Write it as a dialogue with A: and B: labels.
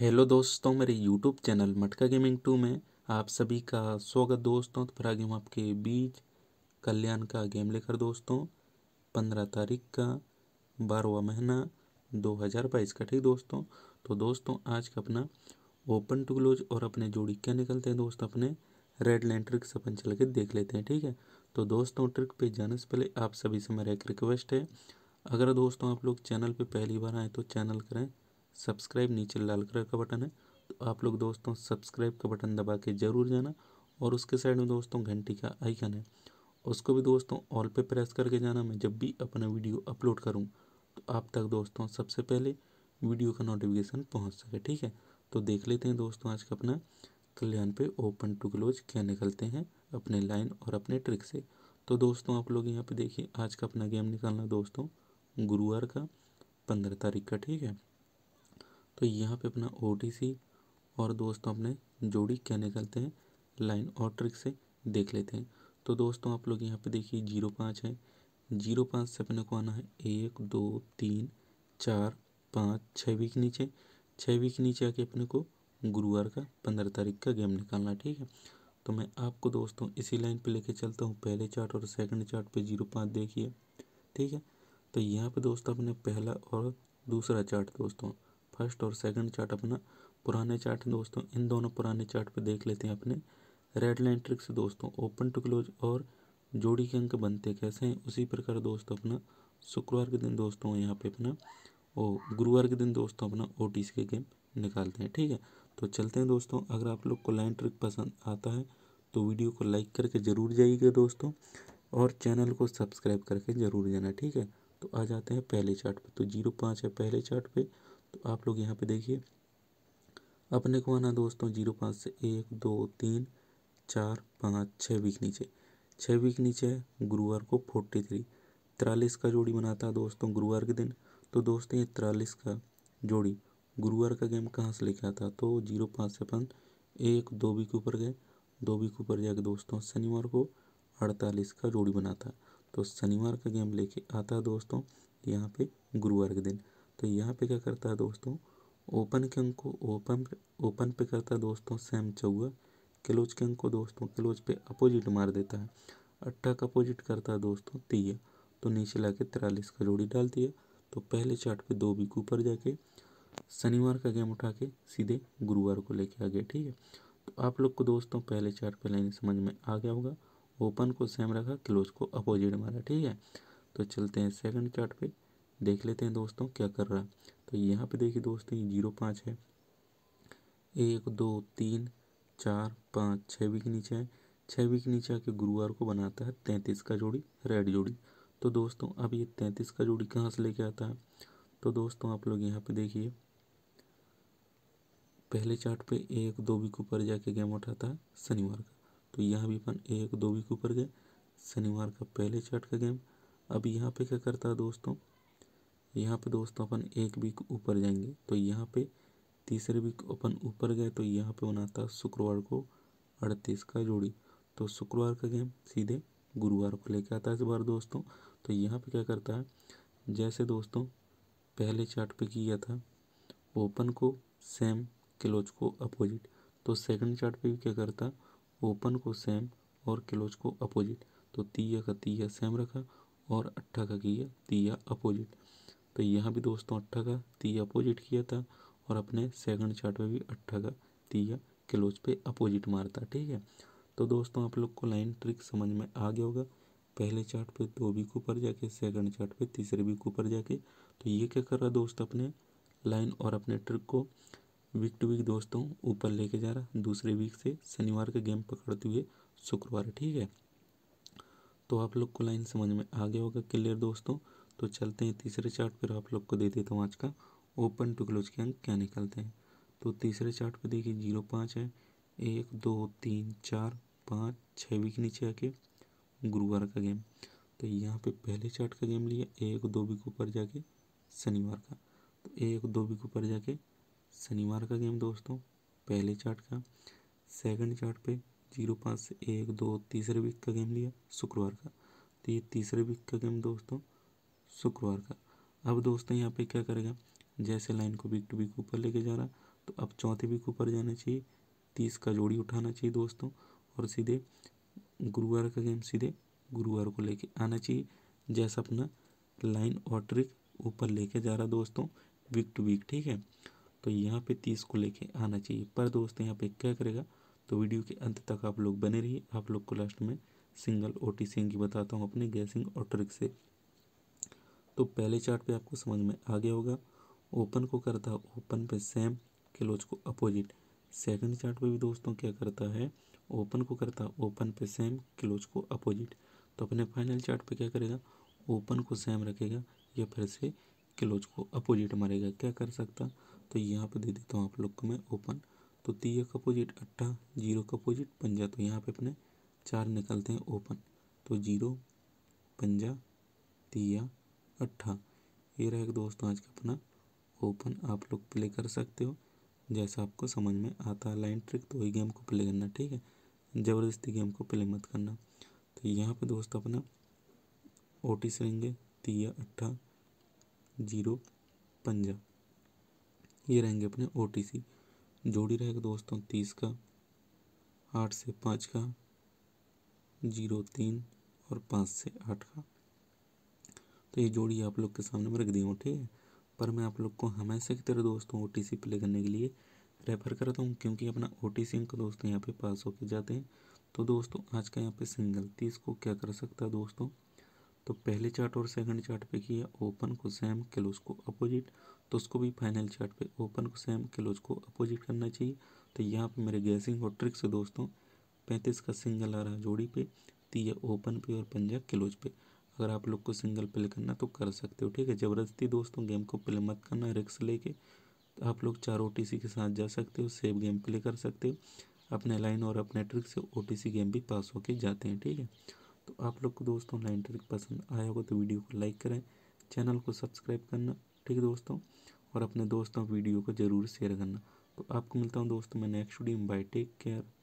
A: hello दोस्तों मेरे YouTube channel Matka gaming two में आप सभी का स्वागत दोस्तों तो फिर आगे हम आपके बीच कल्याण का गेम लेकर दोस्तों पंद्रह तारीख का बारहवा महीना दो हज़ार बाईस का ठीक दोस्तों तो दोस्तों आज का अपना ओपन टू क्लोज और अपने जोड़ी क्या निकलते हैं दोस्त अपने रेड लाइन ट्रिक से अपन चल के देख लेते हैं ठीक है तो दोस्तों ट्रिक पे जाने से पहले आप सभी से मेरा एक रिक्वेस्ट है अगर दोस्तों आप लोग चैनल पर पहली बार आएँ तो चैनल करें सब्सक्राइब नीचे लाल कलर का बटन है तो आप लोग दोस्तों सब्सक्राइब का बटन दबा के ज़रूर जाना और उसके साइड में दोस्तों घंटी का आइकन है उसको भी दोस्तों ऑल पे प्रेस करके जाना मैं जब भी अपना वीडियो अपलोड करूँ तो आप तक दोस्तों सबसे पहले वीडियो का नोटिफिकेशन पहुँच सके ठीक है तो देख लेते हैं दोस्तों आज का अपना कल्याण पे ओपन टू क्लोज क्या निकलते हैं अपने लाइन और अपने ट्रिक से तो दोस्तों आप लोग यहाँ पे देखिए आज का अपना गेम निकालना दोस्तों गुरुवार का पंद्रह तारीख का ठीक है तो यहाँ पे अपना ओ और दोस्तों तो अपने जोड़ी क्या निकलते हैं लाइन और ट्रिक से देख लेते हैं तो दोस्तों आप लोग यहाँ पे देखिए जीरो पाँच है जीरो पाँच से अपने को आना है एक दो तीन चार पाँच छः वीक नीचे छः वीक नीचे आके अपने को गुरुवार का पंद्रह तारीख का गेम निकालना ठीक है तो मैं आपको दोस्तों इसी लाइन पे लेके चलता हूँ पहले चार्ट और सेकंड चार्ट पे जीरो पाँच देखिए ठीक है तो यहाँ पे दोस्तों अपने पहला और दूसरा चार्ट दोस्तों फर्स्ट और सेकंड चार्ट अपना पुराने चार्ट दोस्तों इन दोनों पुराने चार्ट पे देख लेते हैं अपने रेड लाइन ट्रिक से दोस्तों ओपन टू क्लोज और जोड़ी के अंक बनते कैसे हैं उसी प्रकार दोस्तों अपना शुक्रवार के दिन दोस्तों यहाँ पे अपना और गुरुवार के दिन दोस्तों अपना ओ के गेम निकालते हैं ठीक है तो चलते हैं दोस्तों अगर आप लोग को लाइन ट्रिक पसंद आता है तो वीडियो को लाइक करके ज़रूर जाइएगा दोस्तों और चैनल को सब्सक्राइब करके ज़रूर जाना ठीक है तो आ जाते हैं पहले चार्ट पे तो जीरो पाँच है पहले चार्ट पे तो आप लोग यहाँ पे देखिए अपने को आना दोस्तों जीरो पाँच से एक दो तीन चार पाँच छः वीक नीचे छः वीक नीचे गुरुवार को फोर्टी थ्री तिरालीस का जोड़ी बनाता है दोस्तों गुरुवार के दिन तो दोस्तों ये तिरालीस का जोड़ी गुरुवार का गेम कहाँ से लेके आता तो जीरो पाँच से अपन एक दो वीक ऊपर गए दो वीक ऊपर जाके दोस्तों शनिवार को अड़तालीस का जोड़ी बनाता तो शनिवार का गेम लेके आता दोस्तों यहाँ पे गुरुवार के दिन तो यहाँ पे क्या करता है दोस्तों ओपन के अंक को ओपन ओपन पे करता है दोस्तों सेम चौगा क्लोज के अंक को दोस्तों क्लोज पे अपोजिट मार देता है अट्ठा का अपोजिट करता है दोस्तों तीया तो नीचे ला के तिरालीस का जोड़ी डाल दिया तो पहले चार्ट पे दो वीक ऊपर जाके शनिवार का गेम उठा के सीधे गुरुवार को लेके आ गया ठीक है तो आप लोग को दोस्तों पहले चार्ट पे लाइन समझ में आ गया होगा ओपन को सेम रखा क्लोज को अपोजिट मारा ठीक है तो चलते हैं सेकंड चार्ट पे देख लेते हैं दोस्तों क्या कर रहा है तो यहाँ पे देखिए दोस्तों ये जीरो पाँच है एक दो तीन चार पाँच छः वीक के नीचे है छः वीक के नीचे आके गुरुवार को बनाता है तैंतीस का जोड़ी रेड जोड़ी तो दोस्तों अब ये तैंतीस का जोड़ी कहाँ से लेके आता है तो दोस्तों आप लोग यहाँ पर देखिए पहले चार्ट पे एक दो वीक ऊपर जाके गेम उठाता है शनिवार का तो यहाँ भी अपन एक दो वीक ऊपर गए शनिवार का पहले चार्ट का गेम अब यहाँ पे क्या करता है दोस्तों यहाँ पे दोस्तों अपन एक वीक ऊपर जाएंगे तो यहाँ पे तीसरे वीक अपन ऊपर गए तो यहाँ पे होना था शुक्रवार को अड़तीस का जोड़ी तो शुक्रवार का गेम सीधे गुरुवार को लेके आता है इस बार दोस्तों तो यहाँ पे क्या करता है जैसे दोस्तों पहले चार्ट पे किया था ओपन को सेम क्लोज को अपोजिट तो सेकंड चार्ट पे भी क्या करता ओपन को सेम और क्लोज को अपोजिट तो तीया का तीया सेम रखा और अट्ठा का किया तीया अपोजिट तो यहाँ भी दोस्तों अट्ठा का तीया अपोजिट किया था और अपने सेकंड चार्ट पे भी अट्ठा का तीया क्लोज पे अपोजिट मारता ठीक है तो दोस्तों आप लोग को लाइन ट्रिक समझ में आ गया होगा पहले चार्ट पे दो वीक ऊपर जाके सेकंड चार्ट पे तीसरे वीक ऊपर जाके तो ये क्या कर रहा दोस्त अपने लाइन और अपने ट्रिक को वीक टू वीक दोस्तों ऊपर लेके जा रहा दूसरे वीक से शनिवार का गेम पकड़ते हुए शुक्रवार ठीक है तो आप लोग को लाइन समझ में आ गया होगा क्लियर दोस्तों तो चलते हैं तीसरे चार्ट पर आप लोग को दे देता हूँ आज का ओपन टू क्लोज के अंक क्या निकलते हैं तो तीसरे चार्ट पर देखिए जीरो पाँच है एक दो तीन चार पाँच छः वीक नीचे आके गुरुवार का गेम तो यहाँ पे पहले चार्ट का गेम लिया एक दो वीक ऊपर जाके शनिवार का तो एक दो वीक ऊपर जाके शनिवार का गेम दोस्तों पहले चार्ट का सेकंड चार्ट पे जीरो पाँच से एक दो तीसरे वीक का गेम लिया शुक्रवार का तो ये तीसरे वीक का गेम दोस्तों शुक्रवार का अब दोस्तों यहाँ पे क्या करेगा जैसे लाइन को बिक टू बिक ऊपर लेके जा रहा तो अब चौथे बिक ऊपर जाना चाहिए तीस का जोड़ी उठाना चाहिए दोस्तों और सीधे गुरुवार का गेम सीधे गुरुवार को लेके आना चाहिए जैसा अपना लाइन और ट्रिक ऊपर लेके जा रहा दोस्तों वीक टू वीक ठीक है तो यहाँ पे तीस को लेके आना चाहिए पर दोस्तों यहाँ पे क्या करेगा तो वीडियो के अंत तक आप लोग बने रहिए आप लोग को लास्ट में सिंगल ओ टी बताता हूँ अपने गैसिंग और ट्रिक से तो पहले चार्ट पे आपको समझ में आ गया होगा ओपन को करता है ओपन पे सेम क्लोज को अपोजिट सेकंड चार्ट पे भी दोस्तों क्या करता है ओपन को करता है ओपन पे सेम क्लोज को अपोजिट तो अपने फाइनल चार्ट पे क्या करेगा ओपन को सेम रखेगा या फिर से क्लोज को अपोजिट मारेगा क्या कर सकता तो यहाँ पे दे देता हूँ आप लोग को मैं ओपन तो तीय का अपोजिट अट्ठा जीरो का अपोजिट पंजा तो यहाँ पे अपने चार निकलते हैं ओपन तो जीरो पंजा तिया अट्ठा ये रहेगा दोस्तों आज का अपना ओपन आप लोग प्ले कर सकते हो जैसा आपको समझ में आता है लाइन ट्रिक तो वही गेम को प्ले करना ठीक है ज़बरदस्ती गेम को प्ले मत करना तो यहाँ पे दोस्त अपना ओ सी रहेंगे तिया अट्ठा जीरो पंजा ये रहेंगे अपने ओ टी सी जोड़ी रहेगा दोस्तों तीस का आठ से पाँच का जीरो तीन और पाँच से आठ का तो ये जोड़ी आप लोग के सामने में रख दी हूँ ठीक है पर मैं आप लोग को हमेशा की तरह दोस्तों ओ टी सी प्ले करने के लिए रेफ़र करता हूँ क्योंकि अपना ओ टी सी अंक दोस्तों यहाँ पे पास होके जाते हैं तो दोस्तों आज का यहाँ पे सिंगल तीस को क्या कर सकता है दोस्तों तो पहले चार्ट और सेकंड चार्ट पे किया ओपन को सेम क्लोज को अपोजिट तो उसको भी फाइनल चार्ट पे ओपन को सेम क्लोज को अपोजिट करना चाहिए तो यहाँ पे मेरे गैसिंग और ट्रिक से दोस्तों पैंतीस का सिंगल आ रहा है जोड़ी पे तीया ओपन पे और पंजा क्लोज पे अगर आप लोग को सिंगल प्ले करना तो कर सकते हो ठीक है ज़बरदस्ती दोस्तों गेम को प्ले मत करना रिक्स लेके तो आप लोग चार ओ के साथ जा सकते हो सेफ गेम प्ले कर सकते हो अपने लाइन और अपने ट्रिक से ओ गेम भी पास होके जाते हैं ठीक है तो आप लोग को दोस्तों लाइन ट्रिक पसंद आया होगा तो वीडियो को लाइक करें चैनल को सब्सक्राइब करना ठीक है दोस्तों और अपने दोस्तों वीडियो को ज़रूर शेयर करना तो आपको मिलता हूँ दोस्तों मैं नेक्स्ट वीडियो में बाय टेक केयर